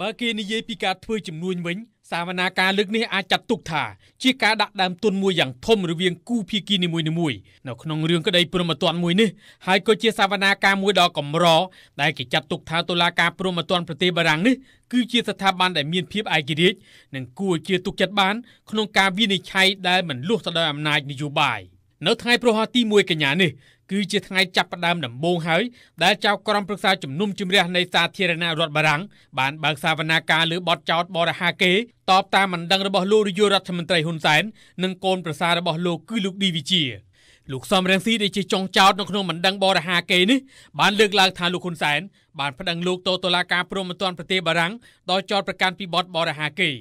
បើគេនិយាយពីការធ្វើចំនួនវិញសាវនាការលើកនេះអាចចាត់ទុកថាជាការដាក់ដើមទុនមួយយ៉ាងធំរវាងគូភាគីនីមួយៗនៅក្នុងរឿងក្តីព្រមត្តនមួយនេះហើយក៏ជាសាវនាការមួយដ៏កម្រដែលគេចាត់ទុកថាតុលាការព្រមត្តនប្រទេសបារាំងនេះគឺជាស្ថាប័នដែលមានភាពឯករាជ្យនិងគួរជាទុកចិត្តបានក្នុងការវិនិច្ឆ័យដែលមិនលុះទៅដោយអំណាចនយោបាយ។នៅថ្ងៃព្រហស្បតិ៍ទី1កញ្ញានេះគឺជាថ្ងៃចាប់ផ្ដើមដំបូងហើយដែលចៅក្រមប្រឹក្សាជំនុំជម្រះនៃសាធារណរដ្ឋបារាំងបានបើកសវនាការលើបទចោទបរិហាកេតបតាមបណ្ដឹងរបស់លោកនាយករដ្ឋមន្ត្រីហ៊ុនសែននិងកូនប្រសាររបស់លោកគឺលោកឌីវិជាលោកសំរងស៊ីដែលជាចុងចោតនៅក្នុងបណ្ដឹងបរិហាកេនេះបានលើកឡើងថាលោកហ៊ុនសែនបានប្តឹងលោកទៅតុលាការព្រហ្មទណ្ឌប្រទេសបារាំងដោយចោទប្រកាន់ពីបទបរិហាកេរ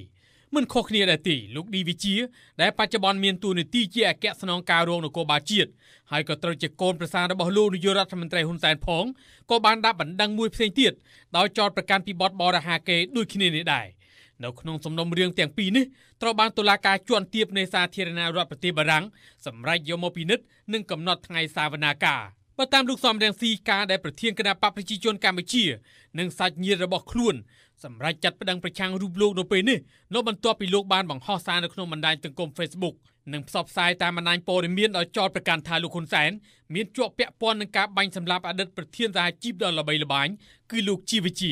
មិនខុសគ្នាដែរទីលោកឌីវិជាដែលបច្ចុប្បន្នមានតួនាទីជាអគ្គស្នងការរងនគរបាលជាតិហើយក៏ត្រូវជាកូនប្រសាររបស់លោកនាយករដ្ឋមន្ត្រីហ៊ុនសែនផងក៏បានដាក់បណ្ដឹងមួយផ្សេងទៀតដោយចោទប្រកាន់ពីបទបរាហាកេរដូចគ្នានេះដែរនៅក្នុងសំណុំរឿងទាំងពីរនេះត្រូវបានតុលាការជាន់ទាបនៃសាធារណរដ្ឋប្រទេសបារាំងសម្រេចយកមកពិនិត្យនិងកំណត់ថ្ងៃសាវនាកាបើតាមលោកសំរងស៊ីការដែលប្រធានគណៈបកប្រជាជនកម្ពុជានិងសាច់ញាតិរបស់ខ្លួនសម្រាប់ចាត់ប្តឹងប្រឆាំងរូបលោកនៅពេលនេះនៅបន្ទាប់ពីលោកបានបង្ហោះសារនៅក្នុងបណ្ដាញសង្គម Facebook និងផ្សព្វផ្សាយតាមបណ្ដាញព័ត៌មានដោយចោទប្រកាន់ថាលោកហ៊ុនសែនមានជាប់ពាក់ព័ន្ធនឹងការបាញ់សម្លាប់អតីតប្រធានសហជីពដ៏ល្បីល្បាញគឺលោកជីវជា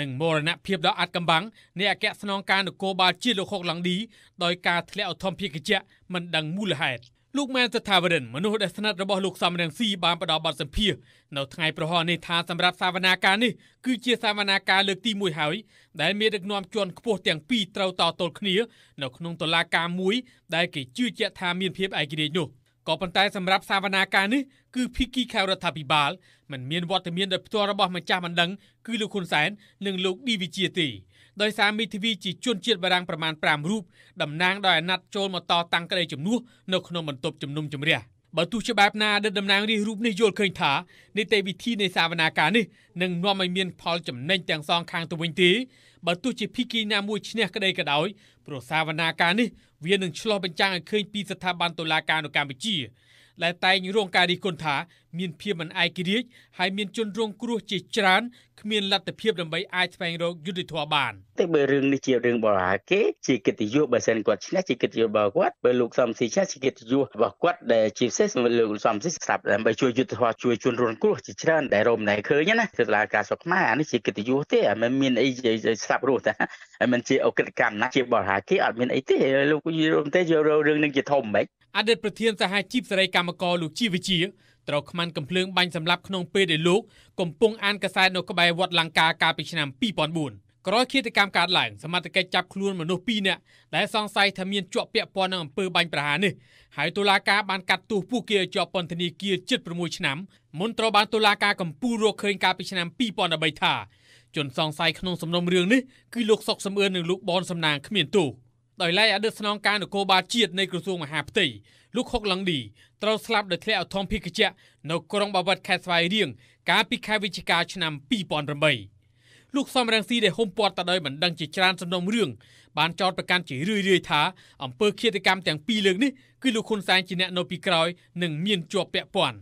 និងមរណភាពដ៏អាត់កំបាំងនៃអគ្គស្នងការនគរបាលជាតិលោកហុកឡង់ឌីដោយការធ្លាក់ឧទ្ធម្ភាគចៈមិនដឹងមូលហេតុលោកម៉ែនសថាវរិនមនុស្សដែលស្និទ្ធរបស់លោកសំរងស៊ីបានផ្ដល់បទសម្ភាសនៅថ្ងៃប្រហោះនេះថាសម្រាប់សាវនាការនេះគឺជាសាវនាការលើកទី1ហើយដែលមានដឹកនាំជាន់ខ្ពស់ទាំងពីរត្រូវតទល់គ្នានៅក្នុងតុលាការមួយ ដែលគេជឿជាក់ថាមានភាពឯករាជ្យនោះក៏ប៉ុន្តែសម្រាប់សាវនាការនេះគឺភីគីខៅរដ្ឋាភិបាលមិនមានវត្តមានដោយផ្ទាល់របស់ម្ចាស់បណ្ដឹងគឺលោកហ៊ុនសែននិងលោកឌីវិជាទេដោយសារមីធីវីជាជនជាតិបារាំងប្រមាណ5រូបតំណាងដោយអាណត្តិចូលមកតតាំងក្តីជំនួសនៅក្នុងបន្ទប់ជំនុំជម្រះបើទោះជាបែបណាដែលតំណាងរាជរូបនេះយល់ឃើញថានីតិវិធីនៃសាវនាការនេះនឹងនាំឲ្យមានផលចំណេញទាំងសងខាងទៅវិញទេបើទោះជាភីគីណាមួយឈ្នះក្តីក៏ដោយព្រោះសាវនាការនេះវានឹងឆ្លោះបញ្ចាំងឲ្យឃើញពីស្ថាប័នតុលាការនៅកម្ពុជាដែលតែងរងការរិះគន់ថាមានភាពមិនឯករាជ្យហើយមានជនរងគ្រោះជាច្រើនគ្មានលទ្ធភាពដើម្បីអាចស្វែងរកយុត្តិធម៌បានតែបើរឿងនេះជារឿងបរាគេជាកិត្តិយសបើសិនគាត់ឈ្នះជាកិត្តិយសរបស់គាត់បើលោកសំស៊ីឈ្នះជាកិត្តិយសរបស់គាត់ដែលជាពិសេសសម្រាប់លោកសំស៊ីស្រាប់ដើម្បីជួយយុត្តិធម៌ជួយជនរងគ្រោះជាច្រើនដែលរំលែកឃើញណាគឺឡើងការសុខខ្មែរអានេះជាកិត្តិយសទេអាមិនមានអីស្រាប់រស់តែមិនជាអកិតកម្មណាជាបរាគេអត់មានអីទេលោកយល់ទេយករឿងនឹងជាធំហ្មងអតីតប្រធានសហជីពសេរីកម្មករលោកជីវជាត្រូវខ្មាន់កំភ្លើងបាញ់សម្លាប់ក្នុងពេលដែលលោកកំពុងអានកសែតនៅក្បែរវត្តលង្ការកាលពីឆ្នាំ2004ក្រោយឃាតកម្មកើតឡើងសមត្ថកិច្ចចាប់ខ្លួនមនុស្ស2នាក់ដែលសង្ស័យថាមានជាប់ពាក់ព័ន្ធនឹងអំពើបាញ់ប្រហារនេះហើយតុលាការបានកាត់ទោសពួកគេឲ្យជាប់ពន្ធនាគារជិត6ឆ្នាំមុនត្រូវបានតុលាការកំពូលរកឃើញកាលពីឆ្នាំ2013ថាជនសង្ស័យក្នុងសំណុំរឿងនេះគឺលោកសុកសំអឿននិងលោកបនសំណាងគ្មានទោសដោយឡែកអតីតស្នងការនគរបាលជាតិនៃក្រសួងមហាផ្ទៃលោកហុកឡង់ឌីត្រូវស្លាប់ដោយធ្លាក់អធំភិកជ្ជៈនៅក្រុងបាវិតខេត្តស្វាយរៀងកាលពីខែវិច្ឆិកាឆ្នាំ2008លោកសំរងស៊ីដែលហុំព័ទ្ធទៅដោយបណ្ដឹងជាច្រើនសំណុំរឿងបានចោទប្រកាន់ជារឿយៗថាអំពើឃាតកម្មទាំងពីរលើកនេះគឺលោកហ៊ុនសែនជាអ្នកនៅពីក្រោយនិងមានជាប់ពាក់ព័ន្ធ។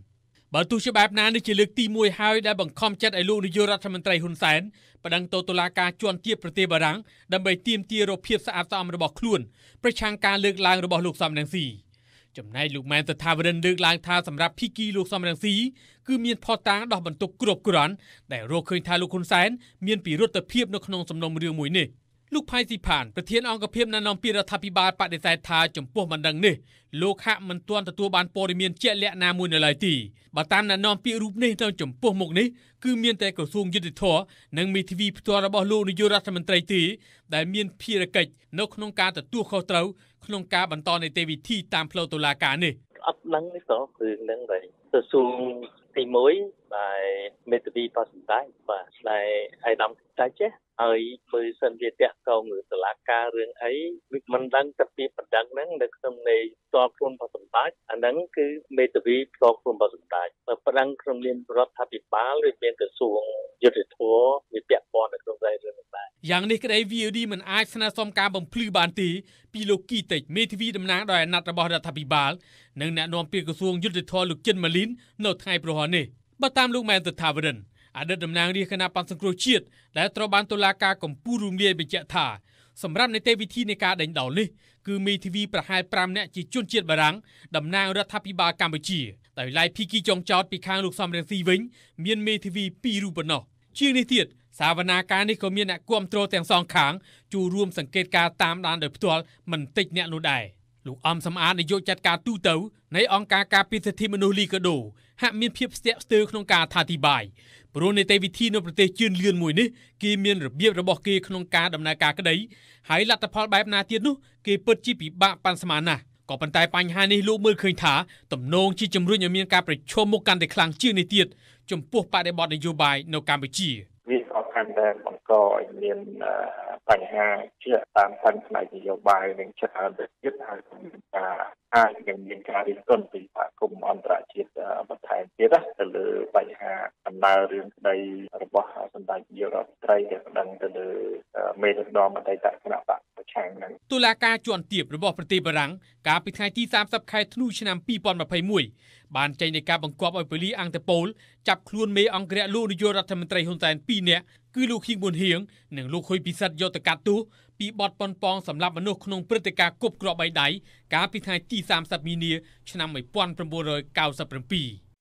បើទោះជាបែបណានេះជាលើកទី1ហើយដែលបង្ខំចិត្តឲ្យលោកនាយករដ្ឋមន្ត្រីហ៊ុនសែនបដិងទៅតុលាការជាន់ទាបប្រទេសបារាំងដើម្បីទាមទាររភាពស្អាតស្អំរបស់ខ្លួនប្រឆាំងការលើកឡើងរបស់លោកសំរងស៊ីចំណែកលោកម៉ែនតថាវរិនលើកឡើងថាសម្រាប់ភីគីលោកសំរងស៊ីគឺមានផតាងដោះបន្ទុកគ្រប់គ្រាន់ដែលរកឃើញថាលោកហ៊ុនសែនមានពិរុទ្ធភាពនៅក្នុងសំណុំរឿងមួយនេះ។លោកផៃស៊ីផានប្រធានអង្គភិបណែនាំពីរដ្ឋាភិបាលបដិសេធថា ចំពោះបណ្ដឹងនេះលោកហាក់មិនទាន់ទទួលបានព័ត៌មានជាក់លាក់ណាមួយនៅឡើយទេបើតាមណែនាំពីរូបនេះទៅចំពោះមុខនេះគឺមានតែក្រសួងយុតិធធនិងមេធាវីផ្ទាល់របស់លោកនាយករដ្ឋមន្ត្រីទីដែលមានភារកិច្ចនៅក្នុងការទទួលខុសត្រូវក្នុងការបន្តនីតិវិធីតាមផ្លូវតុលាការនេះអត់ដឹងទេតើគឺនឹងដែរក្រសួងទី1បាទមេធាវីប៉ាសំដែងបាទឆ្លើយឯកឧត្តមតែចេះហើយមើលសិនជាតកតងឬតឡាការរឿងអីមិនដឹងតែពីបណ្ដឹងហ្នឹងនៅក្នុងនៃតបខ្លួនរបស់សម្ដេចអាហ្នឹងគឺមេធាវីផ្ទាល់ខ្លួនរបស់សម្ដេចបើបណ្ដឹងក្នុងនាមរដ្ឋាភិបាលឬមានក្រសួងយុទ្ធធម៌វាពាក់ព័ន្ធនៅក្នុងរឿងយ៉ាងនេះក្តី VOD មិនអាចស្នើសុំការបំភ្លឺបានទេពីលោកគីតិចមេធាវីតំណាងដោយអាណត្តិរបស់រដ្ឋាភិបាលនិងអ្នកនាំពាក្យក្រសួងយុទ្ធភ័ពលោកចិនម៉ាលីននៅថ្ងៃប្រហ័ននេះបើតាមលោកម៉ែនទៅថាវិរិនអតីតតំណាងរាជគណៈបណ្ឌសង្គ្រោះជាតិដែលត្រូវបានតុលាការកំពូលរំលាយបញ្ជាក់ថា សម្រាប់នីតិវិធីនៃការដេញដោលនេះគឺមេធាវីប្រហែល5នាក់ជាជនជាតិបារាំងតំណាងរដ្ឋាភិបាលកម្ពុជាដោយឡែកភីគីចុងចោតពីខាងលោកសំរងស៊ីវិញមានមេធាវី2រូបប៉ុណ្ណោះជាងនេះទៀតសាវនាការនេះក៏មានអ្នកគ្រប់គ្រងទាំងសងខាងចូលរួមសង្កេតការតាមដានដោយផ្ទាល់មិនតិចអ្នកនោះដែរលោកអំសំអាតនាយកចាត់ការទូតនៃអង្គការការពារសិទ្ធិមនុស្សលីកាដូហាក់មានភាពស្ទាក់ស្ទើរក្នុងការអធិប្បាយព្រោះនីតិវិធីនៅប្រទេសជឿនលឿនមួយនេះគេមានរបៀបរបស់គេក្នុងការដំណើរការក្តីហើយលទ្ធផល បែបណាទៀតនោះគេពិតជាពិបាកប៉ាន់ស្មានណាស់ក៏ប៉ុន្តែបញ្ហានេះលោកមើលឃើញថាទំនងជាជំរុញឲ្យមានការប្រឈមមុខកាន់តែខ្លាំងជាងនេះទៀតចំពោះបដិបត្តិនយោបាយនៅកម្ពុជា។ដែលបង្កឲ្យមានបញ្ហាជាតាមខាងផ្នែកនយោបាយនិងច្រើនទៅទៀតហើយការអាចនឹងមានការរិះគន់ពីសហគមន៍អន្តរជាតិបន្ថែមទៀតទៅលើបញ្ហាដំណើររឿងក្តីរបស់សម្ដេចនាយករដ្ឋមន្ត្រីដែលបណ្ដឹងទៅលើមេដឹកនាំអតីតគណៈបកប្រឆាំងនឹងតុលាការជាន់ទាបរបស់ប្រទេសបារាំងកាលពីថ្ងៃទី30ខែធ្នូឆ្នាំ2021បានចេញនៃការបង្គាប់ឲ្យប៉ូលីសអង្គតេប៉ូលចាប់ខ្លួនមេអង្គរៈលោកនាយករដ្ឋមន្ត្រីហ៊ុនសែន2នាក់គឺលោកខៀងប៊ុនហៀងនិងលោកខុយពិសិដ្ឋយកទៅកាត់ទោសពីបទប៉ុនប៉ងសម្រាប់មនុស្សក្នុងព្រឹត្តិការណ៍គប់គ្រាប់បៃដៃកាលពីថ្ងៃទី30មីនាឆ្នាំ1997